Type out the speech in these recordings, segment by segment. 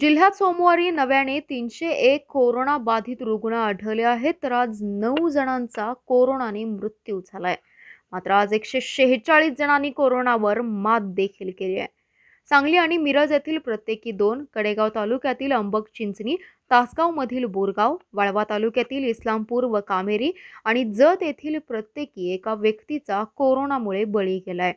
जिल्ह्यात सोमवारी नव्याने तीनशे एक कोरोना बाधित रुग्ण आढळले आहेत तर आज नऊ जणांचा कोरोनाने मृत्यू झालाय मात्र आज एकशे शेहेचाळीस जणांनी कोरोनावर मात देखील केली आहे सांगली आणि मिरज येथील प्रत्येकी दोन कडेगाव तालुक्यातील अंबक चिंचणी तासगावमधील बोरगाव वाळवा तालुक्यातील इस्लामपूर व कामेरी आणि जत येथील प्रत्येकी एका व्यक्तीचा कोरोनामुळे बळी गेलाय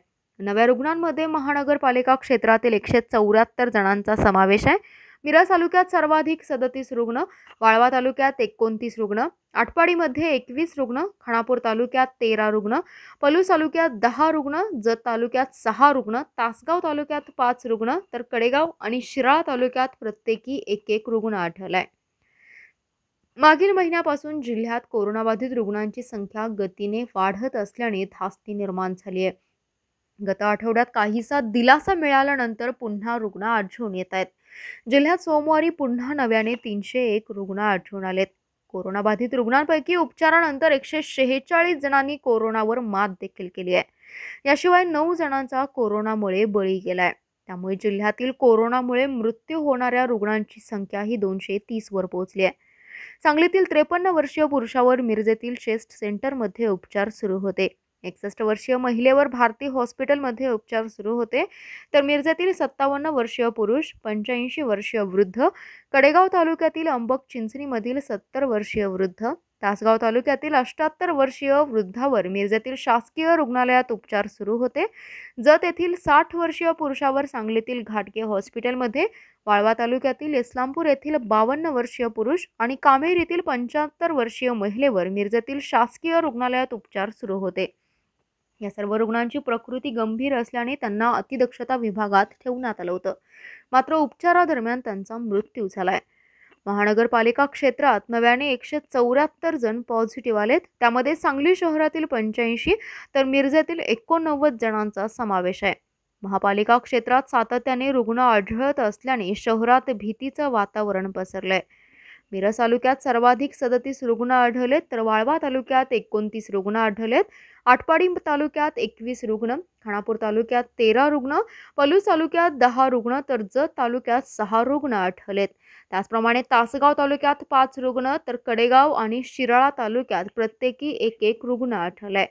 नव्या रुग्णांमध्ये महानगरपालिका क्षेत्रातील एकशे चौऱ्याहत्तर जणांचा समावेश आहे मिरज तालुक्यात सर्वाधिक सदतीस रुग्ण वाळवा तालुक्यात एकोणतीस रुग्ण आटपाडीमध्ये एकवीस रुग्ण खाणापूर तालुक्यात तेरा रुग्ण पलूस तालुक्यात दहा रुग्ण जत तालुक्यात सहा रुग्ण तासगाव तालुक्यात पाच रुग्ण तर कडेगाव आणि शिराळा तालुक्यात प्रत्येकी एक एक रुग्ण आढळलाय मागील महिन्यापासून जिल्ह्यात कोरोनाबाधित रुग्णांची संख्या गतीने वाढत असल्याने धास्ती निर्माण झाली आहे गत आठवड्यात काहीसा दिलासा मिळाल्यानंतर पुन्हा रुग्ण आढळून येत आहेत जिल्ह्यात सोमवारी पुन्हा नव्याने तीनशे एक रुग्ण आढळून आलेत कोरोनाबाधित रुग्णांपैकी उपचारानंतर एकशे शेहेचाळीस जणांनी कोरोनावर मात देखील केली आहे याशिवाय नऊ जणांचा कोरोनामुळे बळी गेलाय त्यामुळे जिल्ह्यातील कोरोनामुळे मृत्यू होणाऱ्या रुग्णांची संख्या ही दोनशे वर पोहोचली आहे सांगलीतील त्रेपन्न वर्षीय पुरुषावर मिरजेतील चेस्ट सेंटरमध्ये उपचार सुरू होते एकसष्ट वर्षीय महिलेवर भारती हॉस्पिटलमध्ये उपचार सुरू होते तर मिरजेतील सत्तावन्न वर्षीय पुरुष पंच्याऐंशी वर्षीय वृद्ध कडेगाव तालुक्यातील अंबक चिंचणीमधील सत्तर वर्षीय वृद्ध तासगाव तालुक्यातील अष्ट्याहत्तर वर्षीय वृद्धावर मिरजेतील शासकीय रुग्णालयात उपचार सुरू होते जत येथील साठ वर्षीय पुरुषावर सांगलीतील घाटगे हॉस्पिटलमध्ये वाळवा तालुक्यातील इस्लामपूर येथील बावन्न वर्षीय पुरुष आणि कामेर येथील पंच्याहत्तर वर्षीय महिलेवर मिरजेतील शासकीय रुग्णालयात उपचार सुरू होते या सर्व रुग्णांची प्रकृती गंभीर असल्याने त्यांना अतिदक्षता विभागात ठेवण्यात आलं होतं मात्र उपचारादरम्यान त्यांचा मृत्यू झालाय महानगरपालिका क्षेत्रात नव्याने एकशे चौऱ्याहत्तर जण पॉझिटिव्ह आलेत त्यामध्ये सांगली शहरातील पंच्याऐंशी तर मिरजेतील एकोणनव्वद जणांचा समावेश आहे महापालिका क्षेत्रात सातत्याने रुग्ण आढळत असल्याने शहरात भीतीचं वातावरण पसरलंय मिरज तालुक्यात सर्वाधिक सदतीस रुग्ण आढळलेत तर वाळवा तालुक्यात एकोणतीस रुग्ण आढळलेत आटपाडी तालुक्यात एकवीस रुग्ण खाणापूर तालुक्यात तेरा रुग्ण पलूस तालुक्यात दहा रुग्ण तर जत तालुक्यात सहा रुग्ण आढळलेत त्याचप्रमाणे तासगाव तालुक्यात पाच रुग्ण तर कडेगाव आणि शिराळा तालुक्यात प्रत्येकी एक एक रुग्ण आढळलाय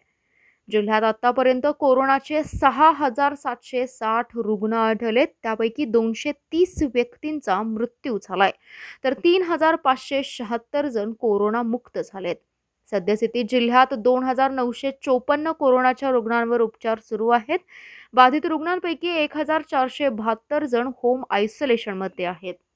जिल्ह्यात आतापर्यंत कोरोनाचे सहा हजार सातशे साठ रुग्ण आढळले त्यापैकी दोनशे तीस व्यक्तींचा मृत्यू झालाय तर तीन हजार पाचशे शहात्तर जण कोरोनामुक्त झालेत सद्यस्थितीत जिल्ह्यात दोन हजार नऊशे चोपन्न कोरोनाच्या रुग्णांवर उपचार सुरू आहेत बाधित रुग्णांपैकी एक हजार चारशे बहात्तर जण होम आयसोलेशनमध्ये आहेत